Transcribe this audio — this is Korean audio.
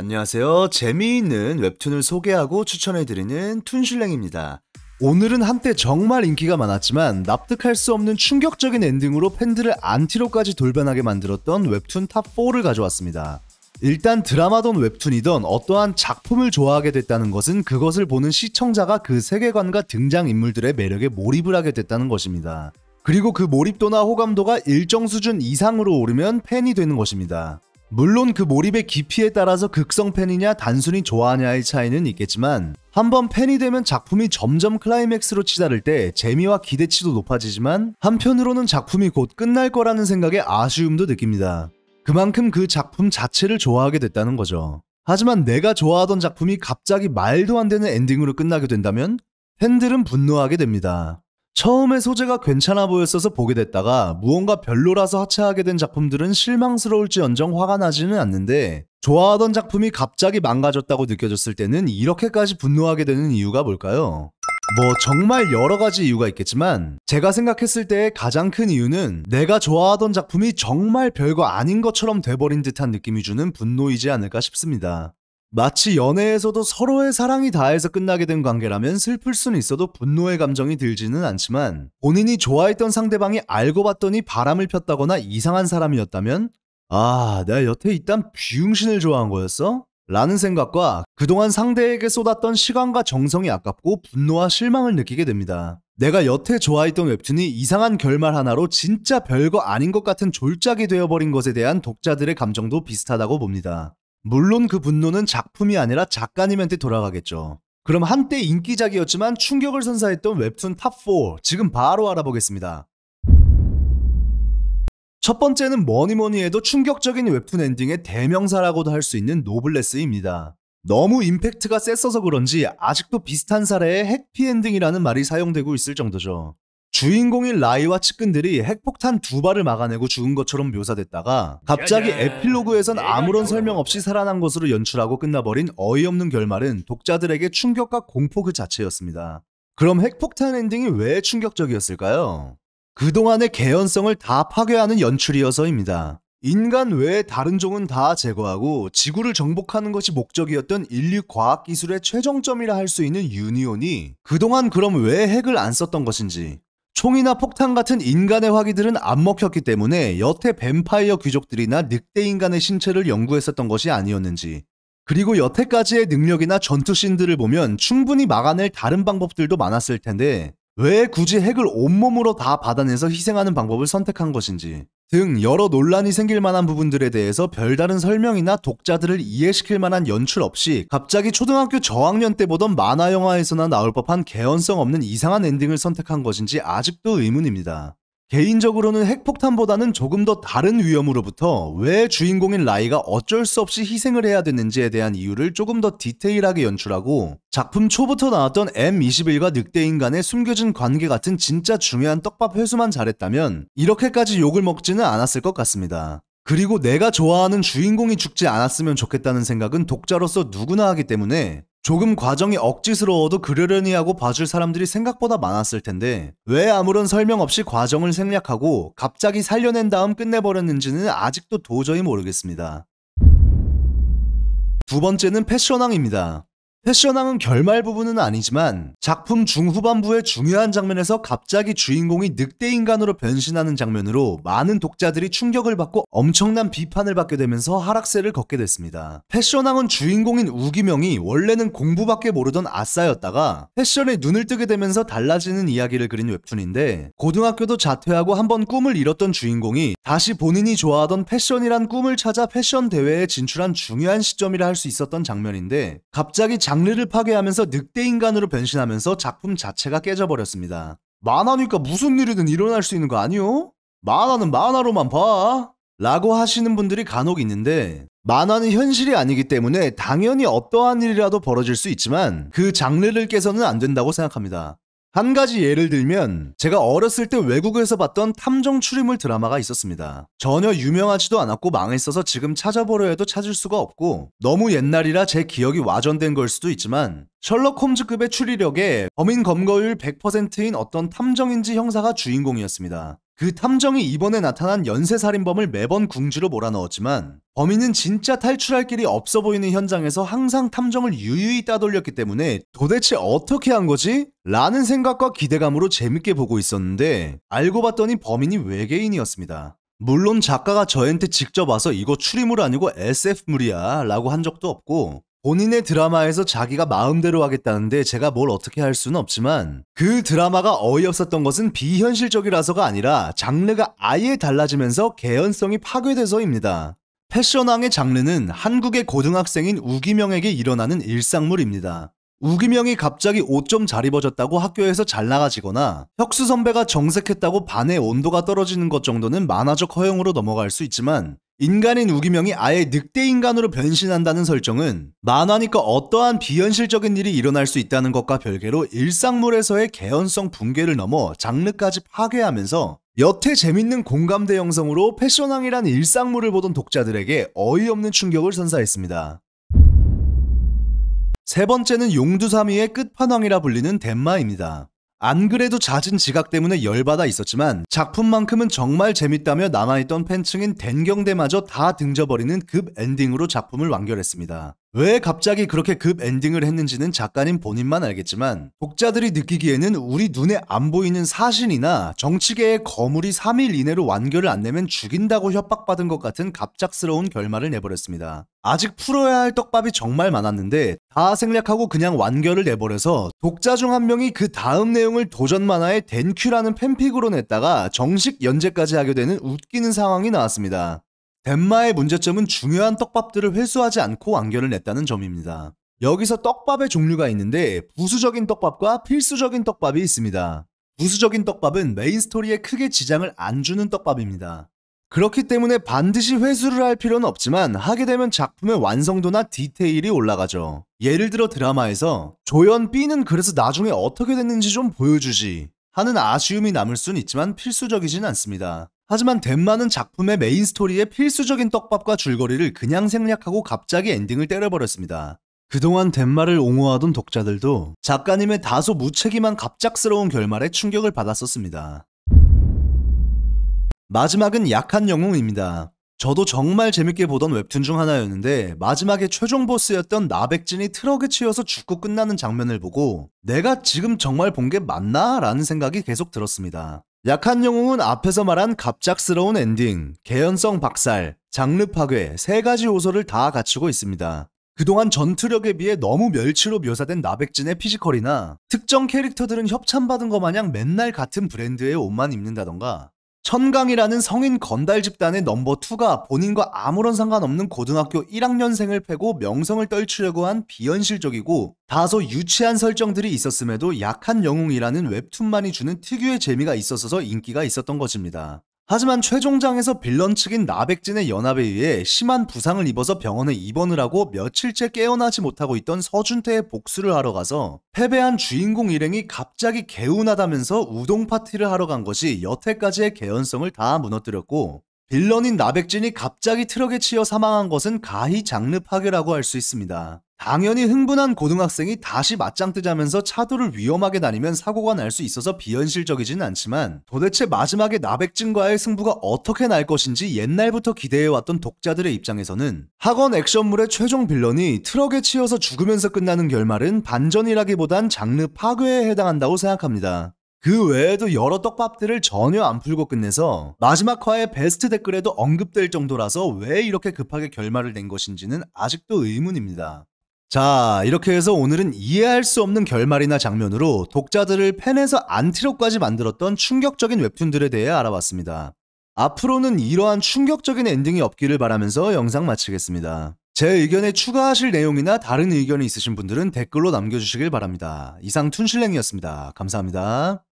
안녕하세요. 재미있는 웹툰을 소개하고 추천해드리는 툰슐랭입니다. 오늘은 한때 정말 인기가 많았지만 납득할 수 없는 충격적인 엔딩으로 팬들을 안티로까지 돌변하게 만들었던 웹툰 탑4를 가져왔습니다. 일단 드라마던 웹툰이던 어떠한 작품을 좋아하게 됐다는 것은 그것을 보는 시청자가 그 세계관과 등장인물들의 매력에 몰입을 하게 됐다는 것입니다. 그리고 그 몰입도나 호감도가 일정 수준 이상으로 오르면 팬이 되는 것입니다. 물론 그 몰입의 깊이에 따라서 극성 팬이냐 단순히 좋아하냐의 차이는 있겠지만 한번 팬이 되면 작품이 점점 클라이맥스로 치달을 때 재미와 기대치도 높아지지만 한편으로는 작품이 곧 끝날 거라는 생각에 아쉬움도 느낍니다. 그만큼 그 작품 자체를 좋아하게 됐다는 거죠. 하지만 내가 좋아하던 작품이 갑자기 말도 안 되는 엔딩으로 끝나게 된다면 팬들은 분노하게 됩니다. 처음에 소재가 괜찮아 보였어서 보게 됐다가 무언가 별로라서 하차하게 된 작품들은 실망스러울지언정 화가 나지는 않는데 좋아하던 작품이 갑자기 망가졌다고 느껴졌을 때는 이렇게까지 분노하게 되는 이유가 뭘까요? 뭐 정말 여러 가지 이유가 있겠지만 제가 생각했을 때 가장 큰 이유는 내가 좋아하던 작품이 정말 별거 아닌 것처럼 돼버린 듯한 느낌이 주는 분노이지 않을까 싶습니다. 마치 연애에서도 서로의 사랑이 다해서 끝나게 된 관계라면 슬플 수는 있어도 분노의 감정이 들지는 않지만 본인이 좋아했던 상대방이 알고 봤더니 바람을 폈다거나 이상한 사람이었다면 아, 내가 여태 이딴 비흉신을 좋아한 거였어? 라는 생각과 그동안 상대에게 쏟았던 시간과 정성이 아깝고 분노와 실망을 느끼게 됩니다. 내가 여태 좋아했던 웹툰이 이상한 결말 하나로 진짜 별거 아닌 것 같은 졸작이 되어버린 것에 대한 독자들의 감정도 비슷하다고 봅니다. 물론 그 분노는 작품이 아니라 작가님한테 돌아가겠죠. 그럼 한때 인기작이었지만 충격을 선사했던 웹툰 탑4 지금 바로 알아보겠습니다. 첫 번째는 뭐니 뭐니 해도 충격적인 웹툰 엔딩의 대명사라고도 할 수 있는 노블레스입니다. 너무 임팩트가 셌어서 그런지 아직도 비슷한 사례에 해피엔딩이라는 말이 사용되고 있을 정도죠. 주인공인 라이와 측근들이 핵폭탄 두 발을 막아내고 죽은 것처럼 묘사됐다가 갑자기 에필로그에선 아무런 설명 없이 살아난 것으로 연출하고 끝나버린 어이없는 결말은 독자들에게 충격과 공포 그 자체였습니다. 그럼 핵폭탄 엔딩이 왜 충격적이었을까요? 그동안의 개연성을 다 파괴하는 연출이어서입니다. 인간 외에 다른 종은 다 제거하고 지구를 정복하는 것이 목적이었던 인류 과학 기술의 최종점이라할 수 있는 유니온이 그동안 그럼 왜 핵을 안 썼던 것인지 총이나 폭탄 같은 인간의 화기들은 안 먹혔기 때문에 여태 뱀파이어 귀족들이나 늑대 인간의 신체를 연구했었던 것이 아니었는지 그리고 여태까지의 능력이나 전투신들을 보면 충분히 막아낼 다른 방법들도 많았을 텐데 왜 굳이 핵을 온몸으로 다 받아내서 희생하는 방법을 선택한 것인지 등 여러 논란이 생길 만한 부분들에 대해서 별다른 설명이나 독자들을 이해시킬 만한 연출 없이 갑자기 초등학교 저학년 때 보던 만화 영화에서나 나올 법한 개연성 없는 이상한 엔딩을 선택한 것인지 아직도 의문입니다. 개인적으로는 핵폭탄보다는 조금 더 다른 위험으로부터 왜 주인공인 라이가 어쩔 수 없이 희생을 해야 되는지에 대한 이유를 조금 더 디테일하게 연출하고 작품 초부터 나왔던 M21과 늑대인간의 숨겨진 관계 같은 진짜 중요한 떡밥 회수만 잘했다면 이렇게까지 욕을 먹지는 않았을 것 같습니다. 그리고 내가 좋아하는 주인공이 죽지 않았으면 좋겠다는 생각은 독자로서 누구나 하기 때문에 조금 과정이 억지스러워도 그러려니 하고 봐줄 사람들이 생각보다 많았을 텐데 왜 아무런 설명 없이 과정을 생략하고 갑자기 살려낸 다음 끝내버렸는지는 아직도 도저히 모르겠습니다. 두 번째는 패션왕입니다. 패션왕은 결말 부분은 아니지만 작품 중후반부의 중요한 장면에서 갑자기 주인공이 늑대 인간으로 변신하는 장면으로 많은 독자들이 충격을 받고 엄청난 비판을 받게 되면서 하락세를 걷게 됐습니다. 패션왕은 주인공인 우기명이 원래는 공부밖에 모르던 아싸였다가 패션에 눈을 뜨게 되면서 달라지는 이야기를 그린 웹툰인데 고등학교도 자퇴하고 한번 꿈을 잃었던 주인공이 다시 본인이 좋아하던 패션이란 꿈을 찾아 패션 대회에 진출한 중요한 시점이라 할 수 있었던 장면인데 갑자기 장르를 파괴하면서 늑대 인간으로 변신하면서 작품 자체가 깨져버렸습니다. 만화니까 무슨 일이든 일어날 수 있는 거 아니요? 만화는 만화로만 봐. 라고 하시는 분들이 간혹 있는데 만화는 현실이 아니기 때문에 당연히 어떠한 일이라도 벌어질 수 있지만 그 장르를 깨서는 안 된다고 생각합니다. 한 가지 예를 들면 제가 어렸을 때 외국에서 봤던 탐정 추리물 드라마가 있었습니다. 전혀 유명하지도 않았고 망했어서 지금 찾아보려 해도 찾을 수가 없고 너무 옛날이라 제 기억이 와전된 걸 수도 있지만 셜록 홈즈급의 추리력에 범인 검거율 100%인 어떤 탐정인지 형사가 주인공이었습니다. 그 탐정이 이번에 나타난 연쇄살인범을 매번 궁지로 몰아넣었지만 범인은 진짜 탈출할 길이 없어 보이는 현장에서 항상 탐정을 유유히 따돌렸기 때문에 도대체 어떻게 한 거지? 라는 생각과 기대감으로 재밌게 보고 있었는데 알고 봤더니 범인이 외계인이었습니다. 물론 작가가 저한테 직접 와서 이거 추리물 아니고 SF물이야 라고 한 적도 없고 본인의 드라마에서 자기가 마음대로 하겠다는데 제가 뭘 어떻게 할 수는 없지만 그 드라마가 어이없었던 것은 비현실적이라서가 아니라 장르가 아예 달라지면서 개연성이 파괴돼서입니다. 패션왕의 장르는 한국의 고등학생인 우기명에게 일어나는 일상물입니다. 우기명이 갑자기 옷 좀 잘 입어졌다고 학교에서 잘 나가지거나 혁수 선배가 정색했다고 반의 온도가 떨어지는 것 정도는 만화적 허용으로 넘어갈 수 있지만 인간인 우기명이 아예 늑대 인간으로 변신한다는 설정은 만화니까 어떠한 비현실적인 일이 일어날 수 있다는 것과 별개로 일상물에서의 개연성 붕괴를 넘어 장르까지 파괴하면서 여태 재밌는 공감대 형성으로 패션왕이란 일상물을 보던 독자들에게 어이없는 충격을 선사했습니다. 세 번째는 용두사미의 끝판왕이라 불리는 덴마입니다. 안 그래도 잦은 지각 때문에 열받아 있었지만 작품만큼은 정말 재밌다며 남아있던 팬층인 댄경대마저 다 등져버리는 급 엔딩으로 작품을 완결했습니다. 왜 갑자기 그렇게 급 엔딩을 했는지는 작가님 본인만 알겠지만 독자들이 느끼기에는 우리 눈에 안 보이는 사신이나 정치계의 거물이 3일 이내로 완결을 안 내면 죽인다고 협박받은 것 같은 갑작스러운 결말을 내버렸습니다. 아직 풀어야 할 떡밥이 정말 많았는데 다 생략하고 그냥 완결을 내버려서 독자 중 한 명이 그 다음 내용을 도전 만화의 덴큐라는 팬픽으로 냈다가 정식 연재까지 하게 되는 웃기는 상황이 나왔습니다. 덴마의 문제점은 중요한 떡밥들을 회수하지 않고 완결을 냈다는 점입니다. 여기서 떡밥의 종류가 있는데 부수적인 떡밥과 필수적인 떡밥이 있습니다. 부수적인 떡밥은 메인 스토리에 크게 지장을 안 주는 떡밥입니다. 그렇기 때문에 반드시 회수를 할 필요는 없지만 하게 되면 작품의 완성도나 디테일이 올라가죠. 예를 들어 드라마에서 조연 B는 그래서 나중에 어떻게 됐는지 좀 보여주지 하는 아쉬움이 남을 순 있지만 필수적이진 않습니다. 하지만 덴마는 작품의 메인 스토리에 필수적인 떡밥과 줄거리를 그냥 생략하고 갑자기 엔딩을 때려버렸습니다. 그동안 덴마를 옹호하던 독자들도 작가님의 다소 무책임한 갑작스러운 결말에 충격을 받았었습니다. 마지막은 약한 영웅입니다. 저도 정말 재밌게 보던 웹툰 중 하나였는데 마지막에 최종 보스였던 나백진이 트럭에 치여서 죽고 끝나는 장면을 보고 내가 지금 정말 본 게 맞나? 라는 생각이 계속 들었습니다. 약한 영웅은 앞에서 말한 갑작스러운 엔딩, 개연성 박살, 장르 파괴 세 가지 요소를 다 갖추고 있습니다. 그동안 전투력에 비해 너무 멸치로 묘사된 나백진의 피지컬이나 특정 캐릭터들은 협찬받은 것 마냥 맨날 같은 브랜드의 옷만 입는다던가 천강이라는 성인 건달 집단의 넘버 2가 본인과 아무런 상관없는 고등학교 1학년생을 패고 명성을 떨치려고 한 비현실적이고 다소 유치한 설정들이 있었음에도 약한 영웅이라는 웹툰만이 주는 특유의 재미가 있었어서 인기가 있었던 것입니다. 하지만 최종장에서 빌런 측인 나백진의 연합에 의해 심한 부상을 입어서 병원에 입원을 하고 며칠째 깨어나지 못하고 있던 서준태의 복수를 하러 가서 패배한 주인공 일행이 갑자기 개운하다면서 우동 파티를 하러 간 것이 여태까지의 개연성을 다 무너뜨렸고 빌런인 나백진이 갑자기 트럭에 치여 사망한 것은 가히 장르 파괴라고 할 수 있습니다. 당연히 흥분한 고등학생이 다시 맞짱 뜨자면서 차도를 위험하게 다니면 사고가 날 수 있어서 비현실적이진 않지만 도대체 마지막에 나백진과의 승부가 어떻게 날 것인지 옛날부터 기대해왔던 독자들의 입장에서는 학원 액션물의 최종 빌런이 트럭에 치여서 죽으면서 끝나는 결말은 반전이라기보단 장르 파괴에 해당한다고 생각합니다. 그 외에도 여러 떡밥들을 전혀 안 풀고 끝내서 마지막 화의 베스트 댓글에도 언급될 정도라서 왜 이렇게 급하게 결말을 낸 것인지는 아직도 의문입니다. 자, 이렇게 해서 오늘은 이해할 수 없는 결말이나 장면으로 독자들을 팬에서 안티로까지 만들었던 충격적인 웹툰들에 대해 알아봤습니다. 앞으로는 이러한 충격적인 엔딩이 없기를 바라면서 영상 마치겠습니다. 제 의견에 추가하실 내용이나 다른 의견이 있으신 분들은 댓글로 남겨주시길 바랍니다. 이상 툰실랭이었습니다. 감사합니다.